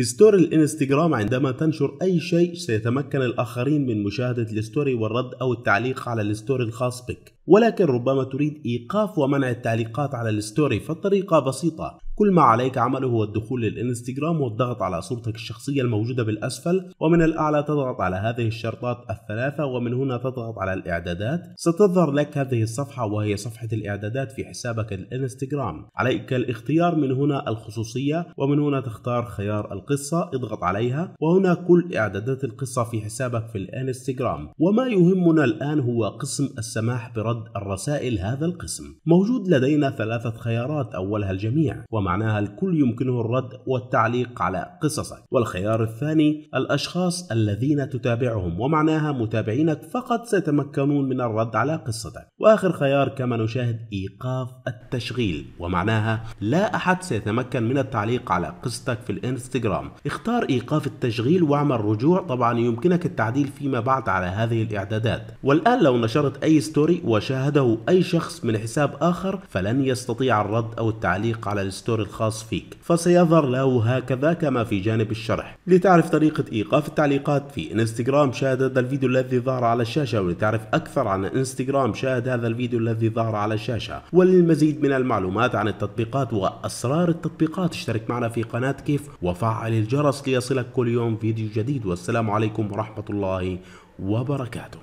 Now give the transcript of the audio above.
في ستوري الانستغرام عندما تنشر أي شيء سيتمكن الآخرين من مشاهدة الستوري والرد أو التعليق على الستوري الخاص بك ولكن ربما تريد إيقاف ومنع التعليقات على الستوري فالطريقة بسيطة كل ما عليك عمله هو الدخول للانستجرام والضغط على صورتك الشخصية الموجودة بالأسفل ومن الأعلى تضغط على هذه الشرطات الثلاثة ومن هنا تضغط على الإعدادات ستظهر لك هذه الصفحة وهي صفحة الإعدادات في حسابك الانستجرام عليك الاختيار من هنا الخصوصية ومن هنا تختار خيار القصة اضغط عليها وهنا كل إعدادات القصة في حسابك في الانستجرام وما يهمنا الآن هو قسم السماح برد الرسائل هذا القسم موجود لدينا ثلاثة خيارات أولها الجميع وما معناها الكل يمكنه الرد والتعليق على قصصك والخيار الثاني الأشخاص الذين تتابعهم ومعناها متابعينك فقط سيتمكنون من الرد على قصتك واخر خيار كما نشاهد ايقاف التشغيل ومعناها لا احد سيتمكن من التعليق على قصتك في الانستغرام اختار ايقاف التشغيل واعمل رجوع طبعا يمكنك التعديل فيما بعد على هذه الاعدادات والان لو نشرت اي ستوري وشاهده اي شخص من حساب اخر فلن يستطيع الرد او التعليق على الستوري الخاص فيك فسيظهر له هكذا كما في جانب الشرح لتعرف طريقة ايقاف التعليقات في انستغرام شاهد هذا الفيديو الذي ظهر على الشاشة ولتعرف اكثر عن انستغرام شاهد هذا الفيديو الذي ظهر على الشاشة وللمزيد من المعلومات عن التطبيقات وأسرار التطبيقات اشترك معنا في قناة كيف وفعل الجرس ليصلك كل يوم فيديو جديد والسلام عليكم ورحمة الله وبركاته